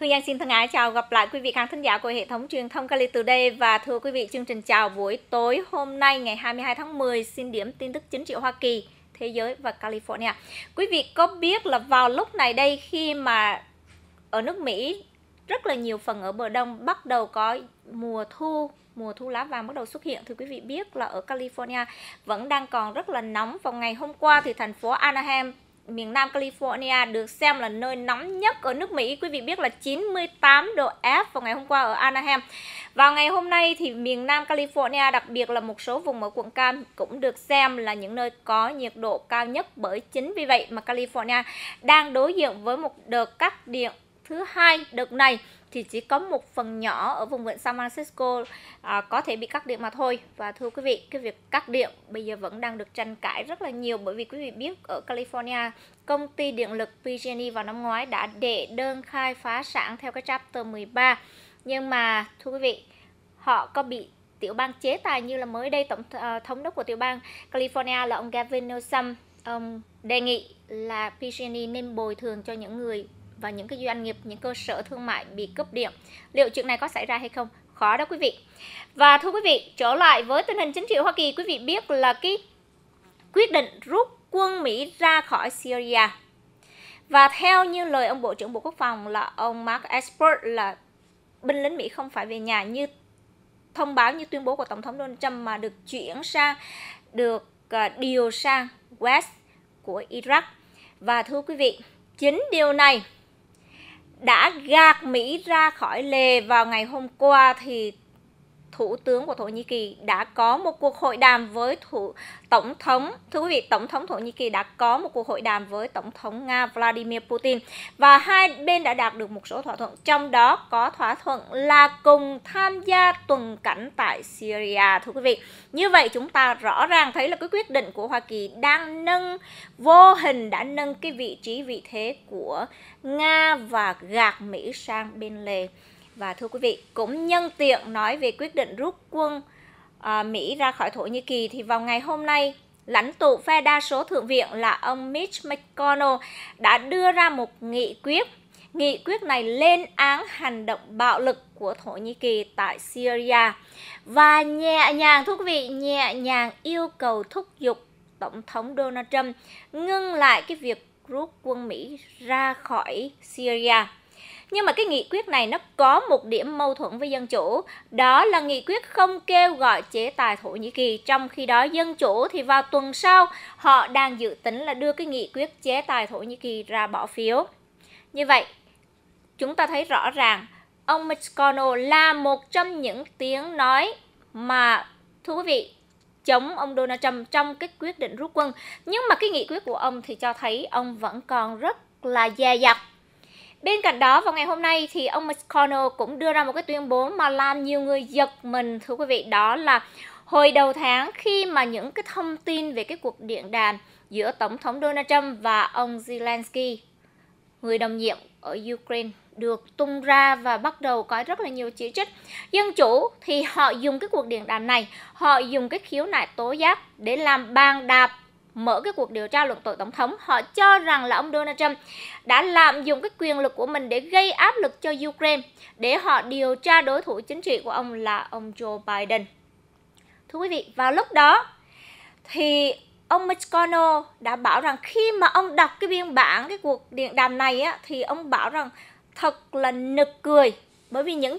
Hương Giang xin thân ái chào gặp lại quý vị khán thính giả của hệ thống truyền thông Cali Today và thưa quý vị chương trình chào buổi tối hôm nay ngày 22 tháng 10 xin điểm tin tức chính trị Hoa Kỳ, thế giới và California. Quý vị có biết là vào lúc này đây khi mà ở nước Mỹ rất là nhiều phần ở bờ đông bắt đầu có mùa thu mùa thu lá vàng bắt đầu xuất hiện thì quý vị biết là ở California vẫn đang còn rất là nóng vào ngày hôm qua thì thành phố Anaheim miền Nam California được xem là nơi nóng nhất ở nước Mỹ. Quý vị biết là 98 độ F vào ngày hôm qua ở Anaheim. Vào ngày hôm nay thì miền Nam California, đặc biệt là một số vùng ở quận Cam cũng được xem là những nơi có nhiệt độ cao nhất bởi chính vì vậy mà California đang đối diện với một đợt cắt điện thứ hai đợt này thì chỉ có một phần nhỏ ở vùng vịnh San Francisco à, có thể bị cắt điện mà thôi và thưa quý vị cái việc cắt điện bây giờ vẫn đang được tranh cãi rất là nhiều bởi vì quý vị biết ở California công ty điện lực PG&E vào năm ngoái đã đệ đơn khai phá sản theo cái chapter 13 nhưng mà thưa quý vị họ có bị tiểu bang chế tài như là mới đây tổng uh, thống đốc của tiểu bang California là ông Gavin Newsom ông đề nghị là PG&E nên bồi thường cho những người và những cái doanh nghiệp, những cơ sở thương mại bị cướp điện. Liệu chuyện này có xảy ra hay không? Khó đó quý vị. Và thưa quý vị, trở lại với tình hình chính trị Hoa Kỳ, quý vị biết là cái quyết định rút quân Mỹ ra khỏi Syria. Và theo như lời ông Bộ trưởng Bộ Quốc phòng là ông Mark Esper là binh lính Mỹ không phải về nhà như thông báo như tuyên bố của Tổng thống Donald Trump mà được chuyển sang, được à, điều sang West của Iraq. Và thưa quý vị, chính điều này đã gạt Mỹ ra khỏi lề vào ngày hôm qua thì thủ tướng của Thổ Nhĩ Kỳ đã có một cuộc hội đàm với thủ tổng thống thưa quý vị tổng thống Thổ Nhĩ Kỳ đã có một cuộc hội đàm với tổng thống Nga Vladimir Putin và hai bên đã đạt được một số thỏa thuận trong đó có thỏa thuận là cùng tham gia tuần cảnh tại Syria thưa quý vị như vậy chúng ta rõ ràng thấy là cái quyết định của Hoa Kỳ đang nâng vô hình đã nâng cái vị trí vị thế của Nga và gạt Mỹ sang bên lề và thưa quý vị, cũng nhân tiện nói về quyết định rút quân à, Mỹ ra khỏi Thổ Nhĩ Kỳ thì vào ngày hôm nay, lãnh tụ phe đa số thượng viện là ông Mitch McConnell đã đưa ra một nghị quyết. Nghị quyết này lên án hành động bạo lực của Thổ Nhĩ Kỳ tại Syria và nhẹ nhàng, thưa quý vị, nhẹ nhàng yêu cầu thúc giục Tổng thống Donald Trump ngưng lại cái việc rút quân Mỹ ra khỏi Syria nhưng mà cái nghị quyết này nó có một điểm mâu thuẫn với dân chủ đó là nghị quyết không kêu gọi chế tài Thổ Nhĩ Kỳ trong khi đó dân chủ thì vào tuần sau họ đang dự tính là đưa cái nghị quyết chế tài Thổ Nhĩ Kỳ ra bỏ phiếu như vậy chúng ta thấy rõ ràng ông McConnell là một trong những tiếng nói mà thú vị chống ông Donald Trump trong cái quyết định rút quân nhưng mà cái nghị quyết của ông thì cho thấy ông vẫn còn rất là dè dặt Bên cạnh đó vào ngày hôm nay thì ông McConnell cũng đưa ra một cái tuyên bố mà làm nhiều người giật mình thưa quý vị đó là hồi đầu tháng khi mà những cái thông tin về cái cuộc điện đàm giữa Tổng thống Donald Trump và ông Zelensky, người đồng nhiệm ở Ukraine được tung ra và bắt đầu có rất là nhiều chỉ trích. Dân chủ thì họ dùng cái cuộc điện đàm này, họ dùng cái khiếu nại tố giác để làm bàn đạp mở cái cuộc điều tra luận tội tổng thống họ cho rằng là ông Donald Trump đã lạm dụng cái quyền lực của mình để gây áp lực cho Ukraine để họ điều tra đối thủ chính trị của ông là ông Joe Biden thưa quý vị vào lúc đó thì ông McConnell đã bảo rằng khi mà ông đọc cái biên bản cái cuộc điện đàm này á, thì ông bảo rằng thật là nực cười bởi vì những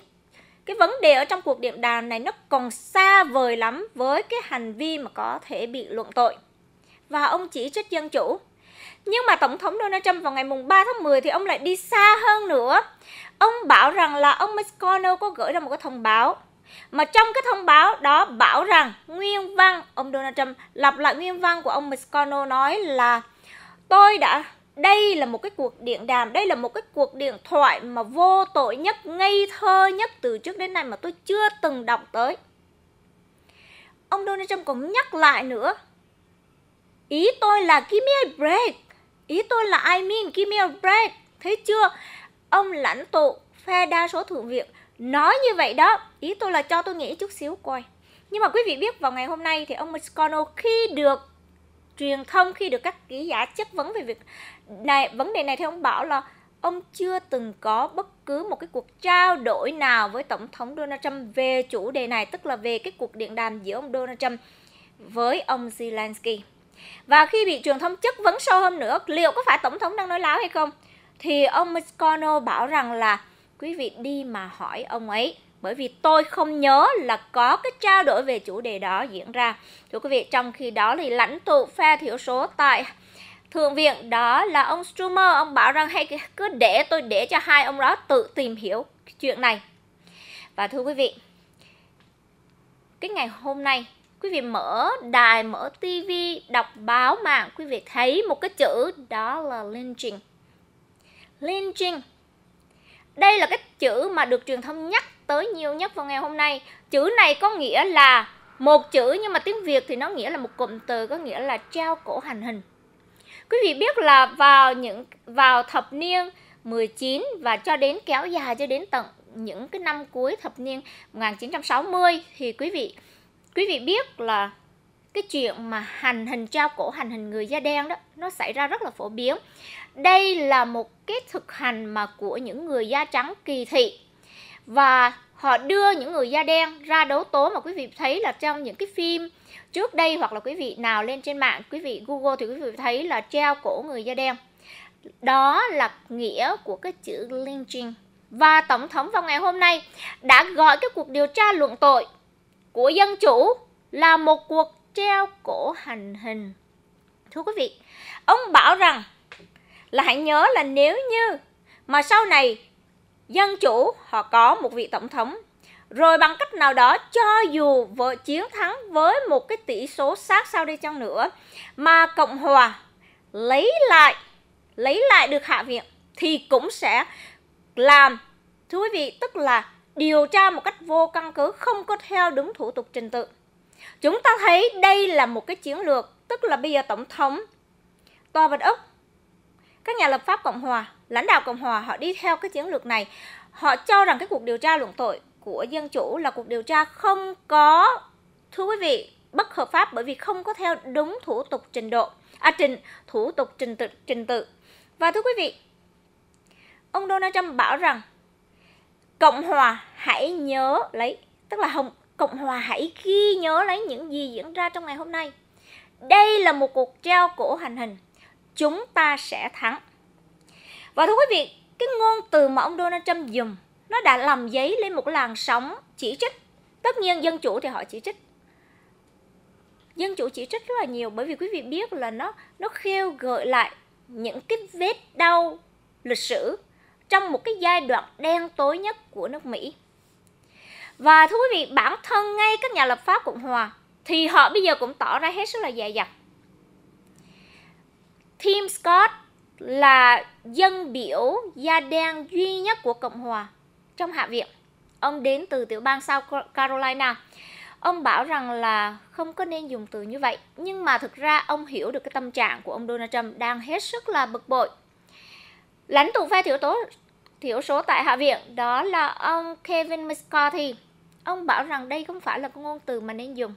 cái vấn đề ở trong cuộc điện đàm này nó còn xa vời lắm với cái hành vi mà có thể bị luận tội và ông chỉ trích dân chủ. Nhưng mà Tổng thống Donald Trump vào ngày mùng 3 tháng 10 thì ông lại đi xa hơn nữa. Ông bảo rằng là ông McConnell có gửi ra một cái thông báo mà trong cái thông báo đó bảo rằng nguyên văn ông Donald Trump lặp lại nguyên văn của ông McConnell nói là tôi đã đây là một cái cuộc điện đàm, đây là một cái cuộc điện thoại mà vô tội nhất, ngây thơ nhất từ trước đến nay mà tôi chưa từng đọc tới. Ông Donald Trump cũng nhắc lại nữa Ý tôi là give me a break. Ý tôi là I mean give me a break. Thấy chưa? Ông lãnh tụ phe đa số thượng viện nói như vậy đó. Ý tôi là cho tôi nghĩ chút xíu coi. Nhưng mà quý vị biết vào ngày hôm nay thì ông McConnell khi được truyền thông khi được các ký giả chất vấn về việc này vấn đề này thì ông bảo là ông chưa từng có bất cứ một cái cuộc trao đổi nào với tổng thống Donald Trump về chủ đề này tức là về cái cuộc điện đàm giữa ông Donald Trump với ông Zelensky. Và khi bị truyền thông chất vấn sâu hơn nữa, liệu có phải Tổng thống đang nói láo hay không? Thì ông McConnell bảo rằng là quý vị đi mà hỏi ông ấy bởi vì tôi không nhớ là có cái trao đổi về chủ đề đó diễn ra. Thưa quý vị, trong khi đó thì lãnh tụ phe thiểu số tại Thượng viện đó là ông Schumer, ông bảo rằng hay cứ để tôi để cho hai ông đó tự tìm hiểu chuyện này. Và thưa quý vị, cái ngày hôm nay quý vị mở đài mở tivi đọc báo mạng quý vị thấy một cái chữ đó là lynching lynching đây là cái chữ mà được truyền thông nhắc tới nhiều nhất vào ngày hôm nay chữ này có nghĩa là một chữ nhưng mà tiếng việt thì nó nghĩa là một cụm từ có nghĩa là treo cổ hành hình quý vị biết là vào những vào thập niên 19 và cho đến kéo dài cho đến tận những cái năm cuối thập niên 1960 thì quý vị quý vị biết là cái chuyện mà hành hình trao cổ hành hình người da đen đó nó xảy ra rất là phổ biến đây là một cái thực hành mà của những người da trắng kỳ thị và họ đưa những người da đen ra đấu tố mà quý vị thấy là trong những cái phim trước đây hoặc là quý vị nào lên trên mạng quý vị google thì quý vị thấy là treo cổ người da đen đó là nghĩa của cái chữ lynching và tổng thống vào ngày hôm nay đã gọi cái cuộc điều tra luận tội của dân chủ là một cuộc treo cổ hành hình. Thưa quý vị, ông bảo rằng là hãy nhớ là nếu như mà sau này dân chủ họ có một vị tổng thống rồi bằng cách nào đó cho dù vợ chiến thắng với một cái tỷ số sát sao đi chăng nữa mà cộng hòa lấy lại lấy lại được hạ viện thì cũng sẽ làm thưa quý vị tức là điều tra một cách vô căn cứ không có theo đúng thủ tục trình tự chúng ta thấy đây là một cái chiến lược tức là bây giờ tổng thống tòa bạch ốc các nhà lập pháp cộng hòa lãnh đạo cộng hòa họ đi theo cái chiến lược này họ cho rằng cái cuộc điều tra luận tội của dân chủ là cuộc điều tra không có thưa quý vị bất hợp pháp bởi vì không có theo đúng thủ tục trình độ à trình thủ tục trình tự trình tự và thưa quý vị ông Donald Trump bảo rằng Cộng hòa hãy nhớ lấy tức là hồng Cộng hòa hãy ghi nhớ lấy những gì diễn ra trong ngày hôm nay. Đây là một cuộc treo cổ hành hình. Chúng ta sẽ thắng. Và thưa quý vị, cái ngôn từ mà ông Donald Trump dùng nó đã làm giấy lên một làn sóng chỉ trích. Tất nhiên dân chủ thì họ chỉ trích. Dân chủ chỉ trích rất là nhiều bởi vì quý vị biết là nó nó khêu gợi lại những cái vết đau lịch sử trong một cái giai đoạn đen tối nhất của nước Mỹ. Và thú vị, bản thân ngay các nhà lập pháp Cộng Hòa thì họ bây giờ cũng tỏ ra hết sức là dè dặt. Tim Scott là dân biểu da đen duy nhất của Cộng Hòa trong Hạ viện. Ông đến từ tiểu bang South Carolina. Ông bảo rằng là không có nên dùng từ như vậy. Nhưng mà thực ra ông hiểu được cái tâm trạng của ông Donald Trump đang hết sức là bực bội lãnh tụ phe thiểu tố thiểu số tại Hạ viện đó là ông Kevin McCarthy. Ông bảo rằng đây không phải là cái ngôn từ mà nên dùng.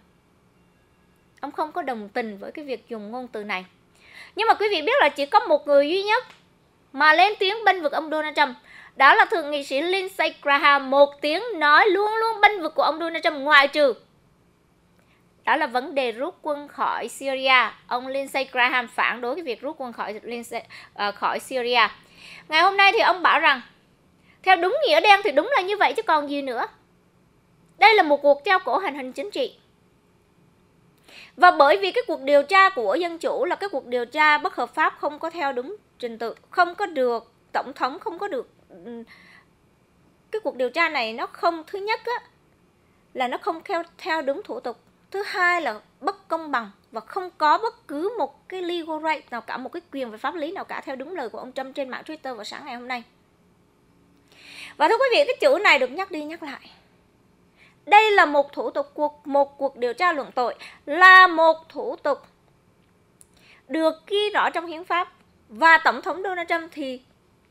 Ông không có đồng tình với cái việc dùng ngôn từ này. Nhưng mà quý vị biết là chỉ có một người duy nhất mà lên tiếng bênh vực ông Donald Trump. Đó là thượng nghị sĩ Lindsey Graham một tiếng nói luôn luôn bênh vực của ông Donald Trump ngoại trừ. Đó là vấn đề rút quân khỏi Syria. Ông Lindsey Graham phản đối cái việc rút quân khỏi Lindsey, uh, khỏi Syria. Ngày hôm nay thì ông bảo rằng theo đúng nghĩa đen thì đúng là như vậy chứ còn gì nữa. Đây là một cuộc treo cổ hành hình chính trị. Và bởi vì cái cuộc điều tra của dân chủ là cái cuộc điều tra bất hợp pháp không có theo đúng trình tự, không có được tổng thống không có được ừ, cái cuộc điều tra này nó không thứ nhất á là nó không theo theo đúng thủ tục, thứ hai là bất công bằng và không có bất cứ một cái legal right nào cả, một cái quyền về pháp lý nào cả theo đúng lời của ông Trump trên mạng Twitter vào sáng ngày hôm nay. Và thưa quý vị, cái chữ này được nhắc đi nhắc lại. Đây là một thủ tục cuộc một cuộc điều tra luận tội là một thủ tục được ghi rõ trong hiến pháp và tổng thống Donald Trump thì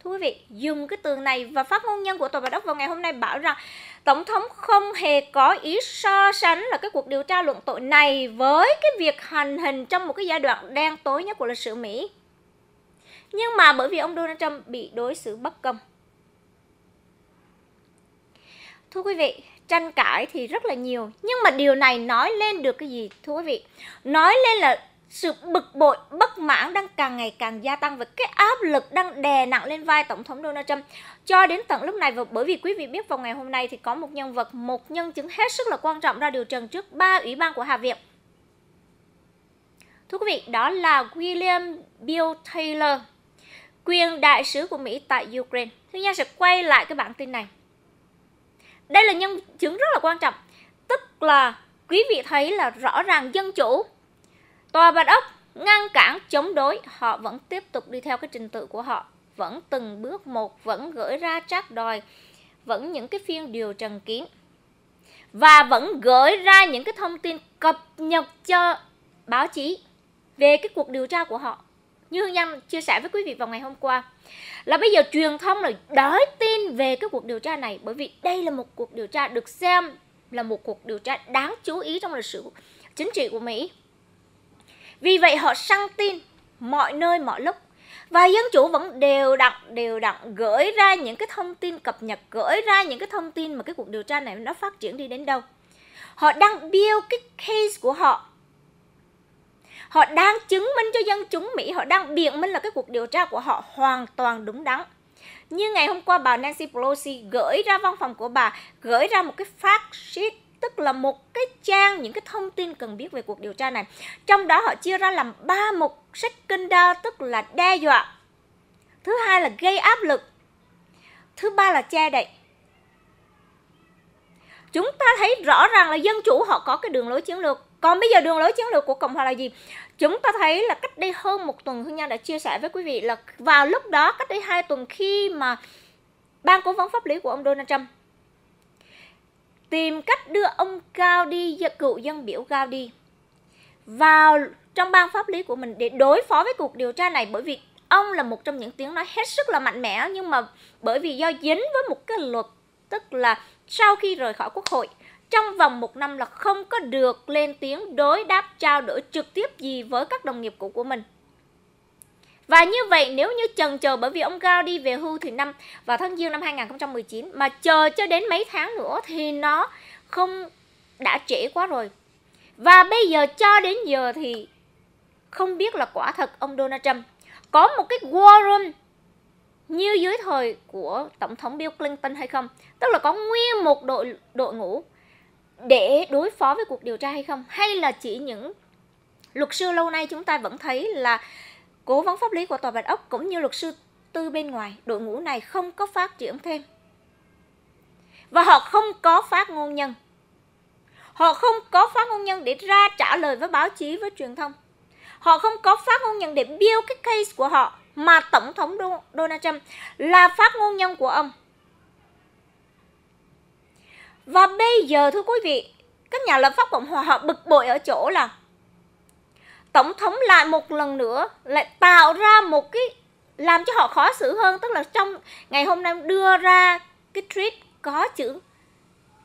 thưa quý vị dùng cái từ này và phát ngôn nhân của tòa bạch ốc vào ngày hôm nay bảo rằng tổng thống không hề có ý so sánh là cái cuộc điều tra luận tội này với cái việc hành hình trong một cái giai đoạn đen tối nhất của lịch sử mỹ nhưng mà bởi vì ông donald trump bị đối xử bất công thưa quý vị tranh cãi thì rất là nhiều nhưng mà điều này nói lên được cái gì thưa quý vị nói lên là sự bực bội, bất mãn đang càng ngày càng gia tăng và cái áp lực đang đè nặng lên vai Tổng thống Donald Trump cho đến tận lúc này và bởi vì quý vị biết vào ngày hôm nay thì có một nhân vật, một nhân chứng hết sức là quan trọng ra điều trần trước ba ủy ban của Hạ viện. Thưa quý vị, đó là William Bill Taylor, quyền đại sứ của Mỹ tại Ukraine. Thứ Nha sẽ quay lại cái bản tin này. Đây là nhân chứng rất là quan trọng, tức là quý vị thấy là rõ ràng dân chủ Tòa Bạch Ốc ngăn cản chống đối, họ vẫn tiếp tục đi theo cái trình tự của họ, vẫn từng bước một, vẫn gửi ra trác đòi, vẫn những cái phiên điều trần kiến và vẫn gửi ra những cái thông tin cập nhật cho báo chí về cái cuộc điều tra của họ. Như Hương Nhâm chia sẻ với quý vị vào ngày hôm qua là bây giờ truyền thông là đói tin về cái cuộc điều tra này bởi vì đây là một cuộc điều tra được xem là một cuộc điều tra đáng chú ý trong lịch sử chính trị của Mỹ vì vậy họ săn tin mọi nơi mọi lúc và dân chủ vẫn đều đặn đều đặn gửi ra những cái thông tin cập nhật gửi ra những cái thông tin mà cái cuộc điều tra này nó phát triển đi đến đâu họ đang build cái case của họ họ đang chứng minh cho dân chúng mỹ họ đang biện minh là cái cuộc điều tra của họ hoàn toàn đúng đắn như ngày hôm qua bà Nancy Pelosi gửi ra văn phòng của bà gửi ra một cái fact sheet tức là một cái trang những cái thông tin cần biết về cuộc điều tra này. Trong đó họ chia ra làm ba mục secondary tức là đe dọa. Thứ hai là gây áp lực. Thứ ba là che đậy. Chúng ta thấy rõ ràng là dân chủ họ có cái đường lối chiến lược. Còn bây giờ đường lối chiến lược của Cộng hòa là gì? Chúng ta thấy là cách đây hơn một tuần Hương nha đã chia sẻ với quý vị là vào lúc đó cách đây hai tuần khi mà ban cố vấn pháp lý của ông Donald Trump tìm cách đưa ông cao Gaudi, cựu dân biểu cao đi vào trong ban pháp lý của mình để đối phó với cuộc điều tra này bởi vì ông là một trong những tiếng nói hết sức là mạnh mẽ nhưng mà bởi vì do dính với một cái luật tức là sau khi rời khỏi quốc hội trong vòng một năm là không có được lên tiếng đối đáp trao đổi trực tiếp gì với các đồng nghiệp cũ của mình và như vậy nếu như chần chờ bởi vì ông cao đi về hưu thì năm vào tháng Giêng năm 2019 mà chờ cho đến mấy tháng nữa thì nó không đã trễ quá rồi. Và bây giờ cho đến giờ thì không biết là quả thật ông Donald Trump có một cái war room như dưới thời của tổng thống Bill Clinton hay không? Tức là có nguyên một đội đội ngũ để đối phó với cuộc điều tra hay không? Hay là chỉ những luật sư lâu nay chúng ta vẫn thấy là Cố vấn pháp lý của Tòa Bạch Ốc cũng như luật sư tư bên ngoài, đội ngũ này không có phát triển thêm. Và họ không có phát ngôn nhân. Họ không có phát ngôn nhân để ra trả lời với báo chí, với truyền thông. Họ không có phát ngôn nhân để build cái case của họ mà Tổng thống Donald Trump là phát ngôn nhân của ông. Và bây giờ thưa quý vị, các nhà lập pháp Cộng hòa họ bực bội ở chỗ là tổng thống lại một lần nữa lại tạo ra một cái làm cho họ khó xử hơn tức là trong ngày hôm nay đưa ra cái tweet có chữ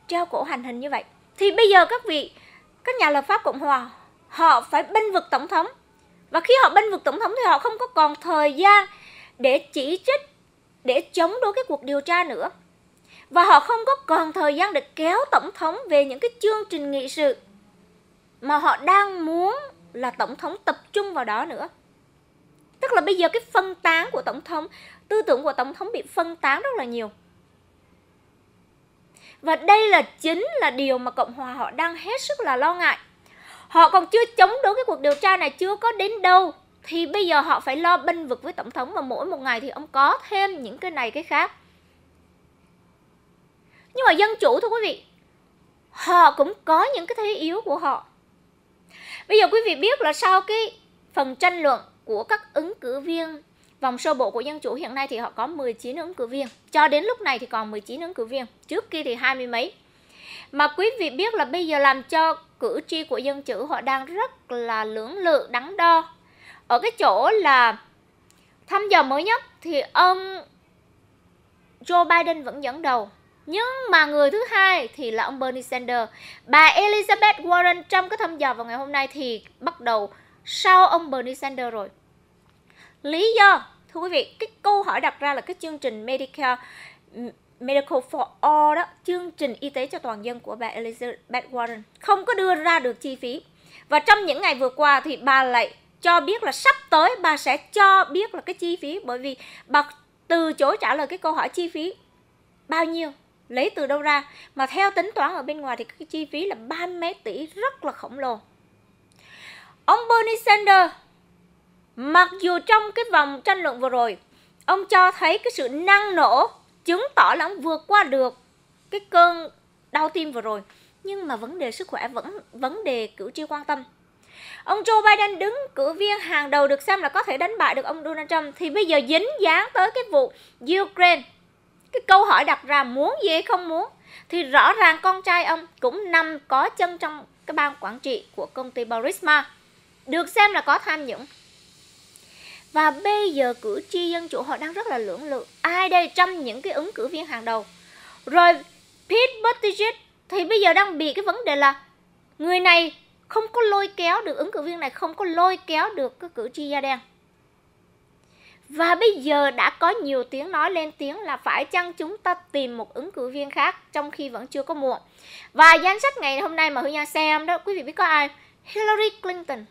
treo cổ hành hình như vậy thì bây giờ các vị các nhà lập pháp cộng hòa họ phải bênh vực tổng thống và khi họ bênh vực tổng thống thì họ không có còn thời gian để chỉ trích để chống đối cái cuộc điều tra nữa và họ không có còn thời gian để kéo tổng thống về những cái chương trình nghị sự mà họ đang muốn là tổng thống tập trung vào đó nữa tức là bây giờ cái phân tán của tổng thống tư tưởng của tổng thống bị phân tán rất là nhiều và đây là chính là điều mà cộng hòa họ đang hết sức là lo ngại họ còn chưa chống đối cái cuộc điều tra này chưa có đến đâu thì bây giờ họ phải lo binh vực với tổng thống và mỗi một ngày thì ông có thêm những cái này cái khác nhưng mà dân chủ thưa quý vị họ cũng có những cái thế yếu của họ Bây giờ quý vị biết là sau cái phần tranh luận của các ứng cử viên vòng sơ bộ của Dân Chủ hiện nay thì họ có 19 ứng cử viên. Cho đến lúc này thì còn 19 ứng cử viên, trước kia thì hai mươi mấy. Mà quý vị biết là bây giờ làm cho cử tri của Dân Chủ họ đang rất là lưỡng lự, đắn đo. Ở cái chỗ là thăm dò mới nhất thì ông Joe Biden vẫn dẫn đầu nhưng mà người thứ hai thì là ông Bernie Sanders. Bà Elizabeth Warren trong cái thăm dò vào ngày hôm nay thì bắt đầu sau ông Bernie Sanders rồi. Lý do, thưa quý vị, cái câu hỏi đặt ra là cái chương trình Medicare Medical for All đó, chương trình y tế cho toàn dân của bà Elizabeth Warren không có đưa ra được chi phí. Và trong những ngày vừa qua thì bà lại cho biết là sắp tới bà sẽ cho biết là cái chi phí bởi vì bà từ chối trả lời cái câu hỏi chi phí bao nhiêu lấy từ đâu ra mà theo tính toán ở bên ngoài thì cái chi phí là ba mấy tỷ rất là khổng lồ ông Bernie Sanders mặc dù trong cái vòng tranh luận vừa rồi ông cho thấy cái sự năng nổ chứng tỏ là ông vượt qua được cái cơn đau tim vừa rồi nhưng mà vấn đề sức khỏe vẫn vấn đề cử tri quan tâm ông Joe Biden đứng cử viên hàng đầu được xem là có thể đánh bại được ông Donald Trump thì bây giờ dính dáng tới cái vụ Ukraine cái câu hỏi đặt ra muốn gì hay không muốn thì rõ ràng con trai ông cũng nằm có chân trong cái ban quản trị của công ty Borisma được xem là có tham nhũng và bây giờ cử tri dân chủ họ đang rất là lưỡng lự ai đây trong những cái ứng cử viên hàng đầu rồi Pete Buttigieg thì bây giờ đang bị cái vấn đề là người này không có lôi kéo được ứng cử viên này không có lôi kéo được cái cử tri da đen và bây giờ đã có nhiều tiếng nói lên tiếng là phải chăng chúng ta tìm một ứng cử viên khác trong khi vẫn chưa có muộn. Và danh sách ngày hôm nay mà Hương Giang xem đó, quý vị biết có ai? Hillary Clinton.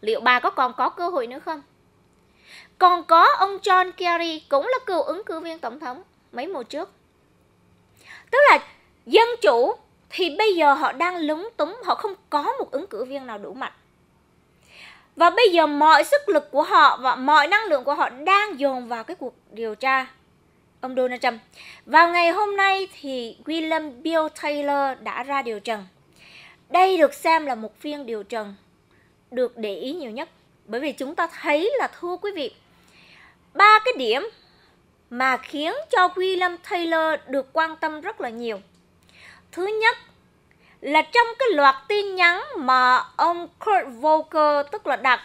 Liệu bà có còn có cơ hội nữa không? Còn có ông John Kerry cũng là cựu ứng cử viên tổng thống mấy mùa trước. Tức là dân chủ thì bây giờ họ đang lúng túng, họ không có một ứng cử viên nào đủ mạnh. Và bây giờ mọi sức lực của họ và mọi năng lượng của họ đang dồn vào cái cuộc điều tra ông Donald Trump. Vào ngày hôm nay thì William Bill Taylor đã ra điều trần. Đây được xem là một phiên điều trần được để ý nhiều nhất bởi vì chúng ta thấy là thưa quý vị, ba cái điểm mà khiến cho William Taylor được quan tâm rất là nhiều. Thứ nhất là trong cái loạt tin nhắn mà ông Kurt Volker tức là đặc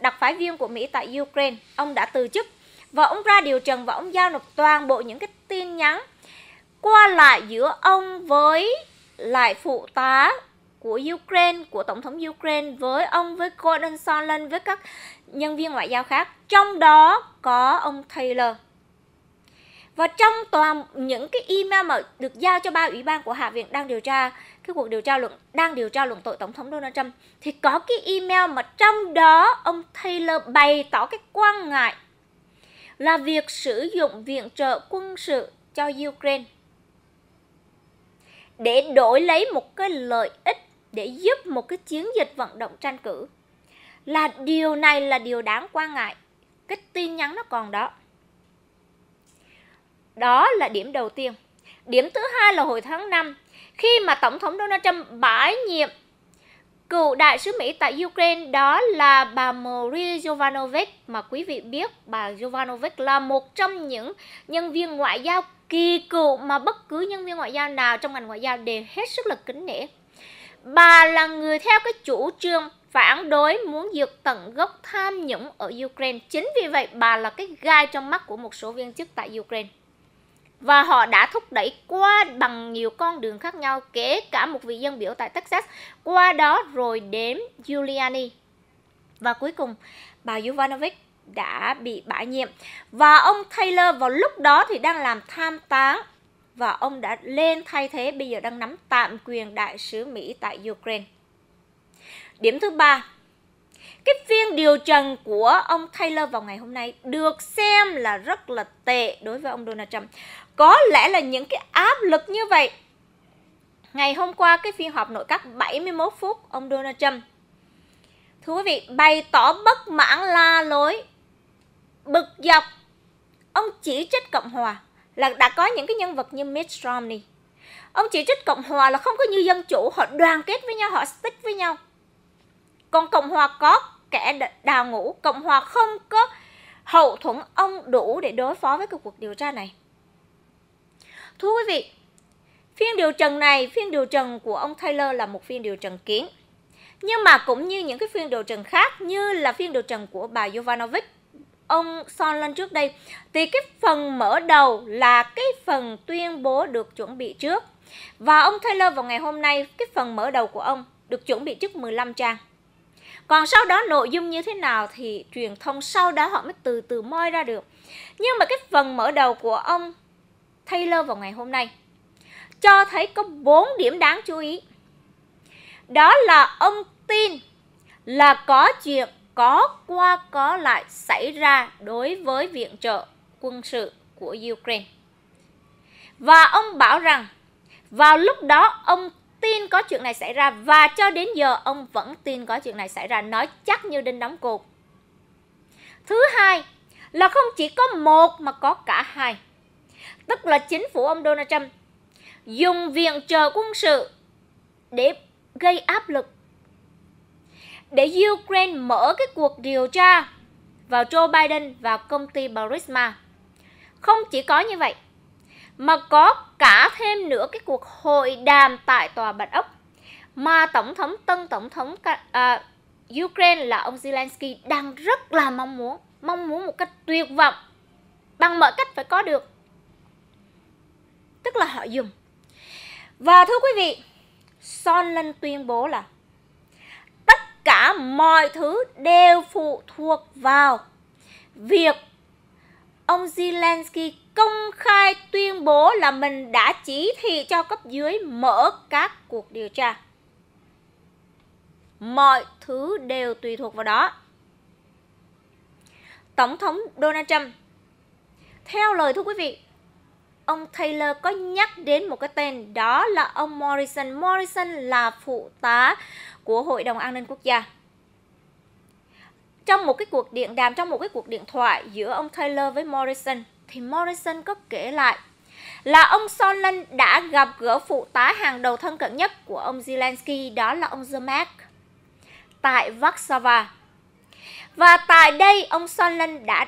đặc phái viên của Mỹ tại Ukraine ông đã từ chức và ông ra điều trần và ông giao nộp toàn bộ những cái tin nhắn qua lại giữa ông với lại phụ tá của Ukraine, của Tổng thống Ukraine với ông, với Gordon Sondland, với các nhân viên ngoại giao khác. Trong đó có ông Taylor và trong toàn những cái email mà được giao cho ba ủy ban của Hạ viện đang điều tra cái cuộc điều tra luận đang điều tra luận tội tổng thống Donald Trump thì có cái email mà trong đó ông Taylor bày tỏ cái quan ngại là việc sử dụng viện trợ quân sự cho Ukraine để đổi lấy một cái lợi ích để giúp một cái chiến dịch vận động tranh cử là điều này là điều đáng quan ngại cái tin nhắn nó còn đó đó là điểm đầu tiên. Điểm thứ hai là hồi tháng 5, khi mà Tổng thống Donald Trump bãi nhiệm cựu đại sứ Mỹ tại Ukraine đó là bà Marie Jovanovic mà quý vị biết bà Jovanovic là một trong những nhân viên ngoại giao kỳ cựu mà bất cứ nhân viên ngoại giao nào trong ngành ngoại giao đều hết sức là kính nể. Bà là người theo cái chủ trương phản đối muốn dược tận gốc tham nhũng ở Ukraine. Chính vì vậy bà là cái gai trong mắt của một số viên chức tại Ukraine và họ đã thúc đẩy qua bằng nhiều con đường khác nhau kể cả một vị dân biểu tại Texas qua đó rồi đến Giuliani và cuối cùng bà Jovanovic đã bị bãi nhiệm và ông Taylor vào lúc đó thì đang làm tham tán và ông đã lên thay thế bây giờ đang nắm tạm quyền đại sứ Mỹ tại Ukraine. Điểm thứ ba, cái phiên điều trần của ông Taylor vào ngày hôm nay được xem là rất là tệ đối với ông Donald Trump. Có lẽ là những cái áp lực như vậy. Ngày hôm qua cái phiên họp nội các 71 phút ông Donald Trump Thưa quý vị, bày tỏ bất mãn la lối, bực dọc. Ông chỉ trích Cộng Hòa là đã có những cái nhân vật như Mitt Romney. Ông chỉ trích Cộng Hòa là không có như dân chủ, họ đoàn kết với nhau, họ stick với nhau. Còn Cộng hòa có kẻ đào ngũ, Cộng hòa không có hậu thuẫn ông đủ để đối phó với cuộc điều tra này. Thưa quý vị, phiên điều trần này, phiên điều trần của ông Taylor là một phiên điều trần kiến. Nhưng mà cũng như những cái phiên điều trần khác như là phiên điều trần của bà Jovanovic, ông son lên trước đây thì cái phần mở đầu là cái phần tuyên bố được chuẩn bị trước. Và ông Taylor vào ngày hôm nay cái phần mở đầu của ông được chuẩn bị trước 15 trang còn sau đó nội dung như thế nào thì truyền thông sau đó họ mới từ từ moi ra được nhưng mà cái phần mở đầu của ông Taylor vào ngày hôm nay cho thấy có 4 điểm đáng chú ý đó là ông tin là có chuyện có qua có lại xảy ra đối với viện trợ quân sự của Ukraine. Và ông bảo rằng vào lúc đó ông tin có chuyện này xảy ra và cho đến giờ ông vẫn tin có chuyện này xảy ra nói chắc như đinh đóng cột. Thứ hai là không chỉ có một mà có cả hai. Tức là chính phủ ông Donald Trump dùng viện trợ quân sự để gây áp lực để Ukraine mở cái cuộc điều tra vào Joe Biden và công ty Burisma. Không chỉ có như vậy, mà có cả thêm nữa cái cuộc hội đàm tại tòa Bạch Ốc mà tổng thống tân tổng thống uh, Ukraine là ông Zelensky đang rất là mong muốn mong muốn một cách tuyệt vọng bằng mọi cách phải có được tức là họ dùng và thưa quý vị son lên tuyên bố là tất cả mọi thứ đều phụ thuộc vào việc ông Zelensky công khai tuyên bố là mình đã chỉ thị cho cấp dưới mở các cuộc điều tra. Mọi thứ đều tùy thuộc vào đó. Tổng thống Donald Trump Theo lời thưa quý vị, ông Taylor có nhắc đến một cái tên đó là ông Morrison. Morrison là phụ tá của Hội đồng An ninh Quốc gia. Trong một cái cuộc điện đàm, trong một cái cuộc điện thoại giữa ông Taylor với Morrison – thì Morrison có kể lại là ông Sondland đã gặp gỡ phụ tá hàng đầu thân cận nhất của ông Zelensky đó là ông Zemek tại Warsaw. Và tại đây ông Sondland đã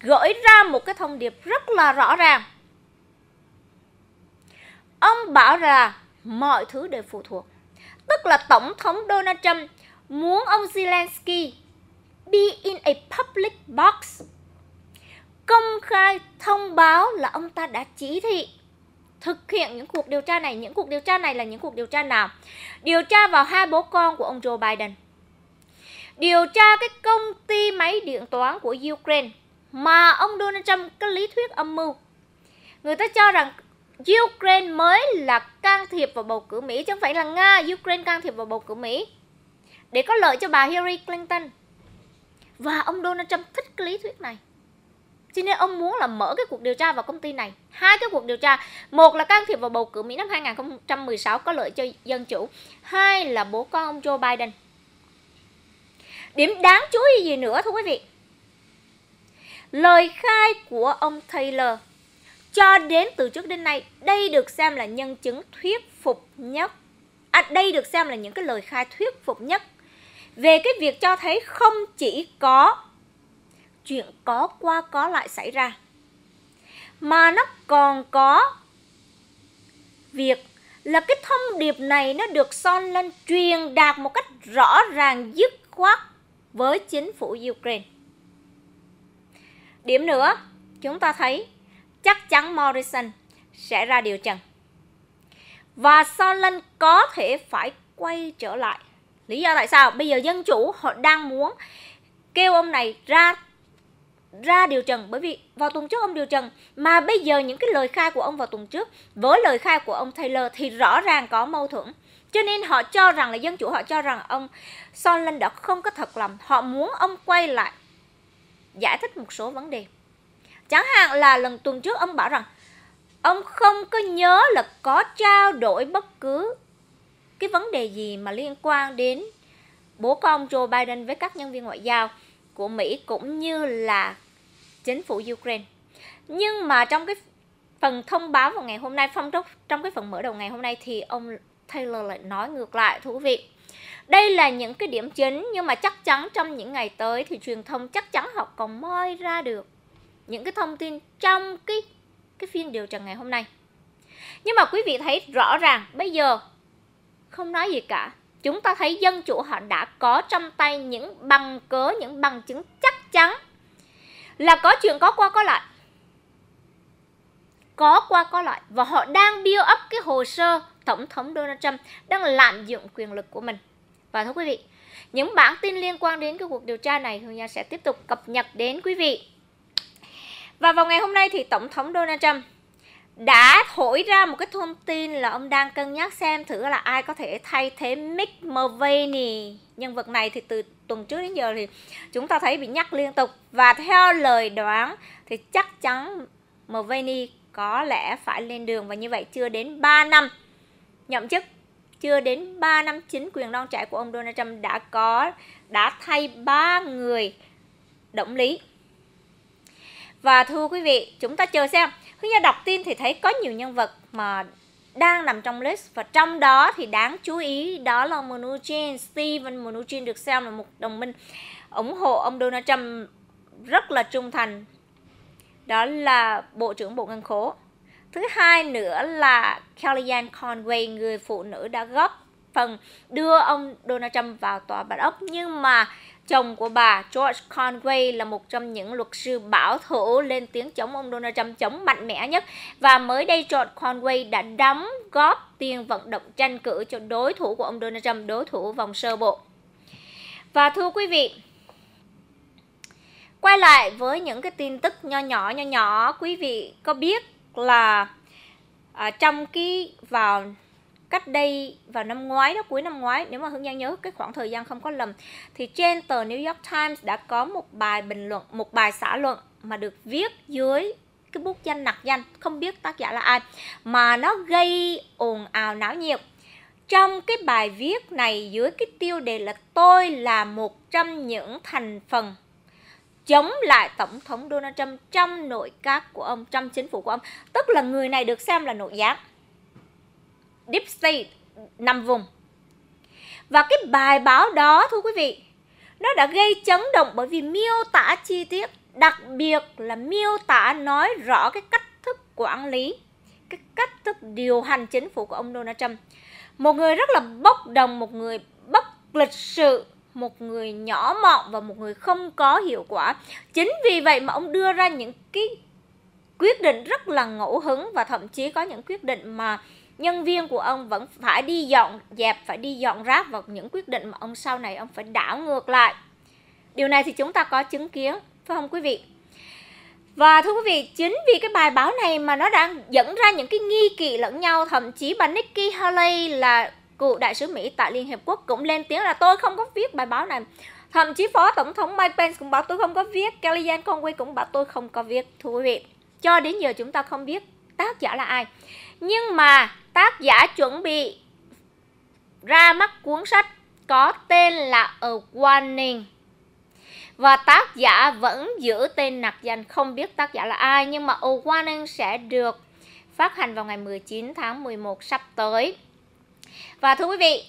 gửi ra một cái thông điệp rất là rõ ràng. Ông bảo là mọi thứ đều phụ thuộc. Tức là Tổng thống Donald Trump muốn ông Zelensky be in a public box công khai thông báo là ông ta đã chỉ thị thực hiện những cuộc điều tra này những cuộc điều tra này là những cuộc điều tra nào điều tra vào hai bố con của ông Joe Biden điều tra cái công ty máy điện toán của Ukraine mà ông Donald Trump cái lý thuyết âm mưu người ta cho rằng Ukraine mới là can thiệp vào bầu cử Mỹ chứ không phải là Nga Ukraine can thiệp vào bầu cử Mỹ để có lợi cho bà Hillary Clinton và ông Donald Trump thích cái lý thuyết này cho nên ông muốn là mở cái cuộc điều tra vào công ty này. Hai cái cuộc điều tra, một là can thiệp vào bầu cử Mỹ năm 2016 có lợi cho dân chủ, hai là bố con ông Joe Biden. Điểm đáng chú ý gì nữa thưa quý vị? Lời khai của ông Taylor cho đến từ trước đến nay, đây được xem là nhân chứng thuyết phục nhất. À, đây được xem là những cái lời khai thuyết phục nhất về cái việc cho thấy không chỉ có chuyện có qua có lại xảy ra mà nó còn có việc là cái thông điệp này nó được son lên truyền đạt một cách rõ ràng dứt khoát với chính phủ Ukraine. Điểm nữa, chúng ta thấy chắc chắn Morrison sẽ ra điều trần. Và Solon có thể phải quay trở lại. Lý do tại sao? Bây giờ dân chủ họ đang muốn kêu ông này ra ra điều trần bởi vì vào tuần trước ông điều trần mà bây giờ những cái lời khai của ông vào tuần trước với lời khai của ông Taylor thì rõ ràng có mâu thuẫn cho nên họ cho rằng là dân chủ họ cho rằng ông Sondland đã không có thật lòng họ muốn ông quay lại giải thích một số vấn đề chẳng hạn là lần tuần trước ông bảo rằng ông không có nhớ là có trao đổi bất cứ cái vấn đề gì mà liên quan đến bố con Joe Biden với các nhân viên ngoại giao của Mỹ cũng như là chính phủ Ukraine. Nhưng mà trong cái phần thông báo vào ngày hôm nay, phong đốc trong cái phần mở đầu ngày hôm nay thì ông Taylor lại nói ngược lại thú vị. Đây là những cái điểm chính nhưng mà chắc chắn trong những ngày tới thì truyền thông chắc chắn họ còn moi ra được những cái thông tin trong cái cái phiên điều trần ngày hôm nay. Nhưng mà quý vị thấy rõ ràng bây giờ không nói gì cả. Chúng ta thấy dân chủ họ đã có trong tay những bằng cớ, những bằng chứng chắc chắn là có chuyện có qua có lại có qua có lại và họ đang build up cái hồ sơ tổng thống Donald Trump đang lạm dụng quyền lực của mình và thưa quý vị những bản tin liên quan đến cái cuộc điều tra này Hương Giang sẽ tiếp tục cập nhật đến quý vị và vào ngày hôm nay thì tổng thống Donald Trump đã thổi ra một cái thông tin là ông đang cân nhắc xem thử là ai có thể thay thế Mick Mulvaney nhân vật này thì từ tuần trước đến giờ thì chúng ta thấy bị nhắc liên tục và theo lời đoán thì chắc chắn Mulvaney có lẽ phải lên đường và như vậy chưa đến 3 năm nhậm chức chưa đến 3 năm chính quyền non trẻ của ông Donald Trump đã có đã thay ba người động lý và thưa quý vị chúng ta chờ xem khi Gia đọc tin thì thấy có nhiều nhân vật mà đang nằm trong list và trong đó thì đáng chú ý đó là Mnuchin, Steven Mnuchin được xem là một đồng minh ủng hộ ông Donald Trump rất là trung thành. Đó là Bộ trưởng Bộ Ngân khố. Thứ hai nữa là Kellyanne Conway, người phụ nữ đã góp phần đưa ông Donald Trump vào tòa bạch ốc nhưng mà Chồng của bà George Conway là một trong những luật sư bảo thủ lên tiếng chống ông Donald Trump chống mạnh mẽ nhất và mới đây George Conway đã đóng góp tiền vận động tranh cử cho đối thủ của ông Donald Trump, đối thủ vòng sơ bộ. Và thưa quý vị, quay lại với những cái tin tức nho nhỏ nho nhỏ, quý vị có biết là à, trong cái vào cách đây vào năm ngoái đó cuối năm ngoái nếu mà hương giang nhớ cái khoảng thời gian không có lầm thì trên tờ New York Times đã có một bài bình luận một bài xã luận mà được viết dưới cái bút danh nặc danh không biết tác giả là ai mà nó gây ồn ào náo nhiệt trong cái bài viết này dưới cái tiêu đề là tôi là một trong những thành phần chống lại tổng thống Donald Trump trong nội các của ông trong chính phủ của ông tức là người này được xem là nội gián deep state nằm vùng và cái bài báo đó thưa quý vị nó đã gây chấn động bởi vì miêu tả chi tiết đặc biệt là miêu tả nói rõ cái cách thức quản lý cái cách thức điều hành chính phủ của ông Donald Trump một người rất là bốc đồng một người bất lịch sự một người nhỏ mọn và một người không có hiệu quả chính vì vậy mà ông đưa ra những cái quyết định rất là ngẫu hứng và thậm chí có những quyết định mà nhân viên của ông vẫn phải đi dọn dẹp phải đi dọn rác vào những quyết định mà ông sau này ông phải đảo ngược lại điều này thì chúng ta có chứng kiến phải không quý vị và thưa quý vị, chính vì cái bài báo này mà nó đã dẫn ra những cái nghi kỵ lẫn nhau, thậm chí bà Nikki Haley là cựu đại sứ Mỹ tại Liên Hiệp Quốc cũng lên tiếng là tôi không có viết bài báo này. Thậm chí Phó Tổng thống Mike Pence cũng bảo tôi không có viết, Kellyanne Conway cũng bảo tôi không có viết, thưa quý vị. Cho đến giờ chúng ta không biết tác giả là ai. Nhưng mà Tác giả chuẩn bị ra mắt cuốn sách có tên là A Warning và tác giả vẫn giữ tên nặc danh không biết tác giả là ai nhưng mà A Warning sẽ được phát hành vào ngày 19 tháng 11 sắp tới. Và thưa quý vị,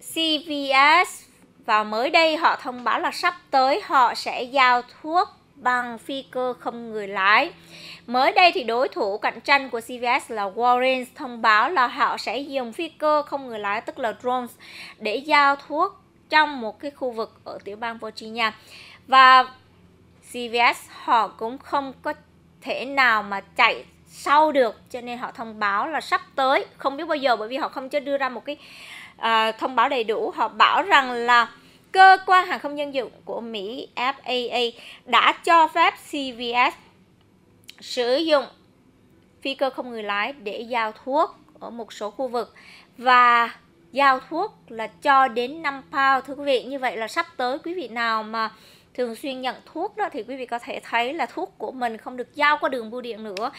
CVS và mới đây họ thông báo là sắp tới họ sẽ giao thuốc bằng phi cơ không người lái. Mới đây thì đối thủ cạnh tranh của CVS là Walgreens thông báo là họ sẽ dùng phi cơ không người lái tức là drones để giao thuốc trong một cái khu vực ở tiểu bang Virginia. Và CVS họ cũng không có thể nào mà chạy sau được cho nên họ thông báo là sắp tới không biết bao giờ bởi vì họ không cho đưa ra một cái uh, thông báo đầy đủ họ bảo rằng là cơ quan hàng không dân dụng của Mỹ FAA đã cho phép CVS sử dụng phi cơ không người lái để giao thuốc ở một số khu vực và giao thuốc là cho đến 5 pound thưa quý vị như vậy là sắp tới quý vị nào mà thường xuyên nhận thuốc đó thì quý vị có thể thấy là thuốc của mình không được giao qua đường bưu điện nữa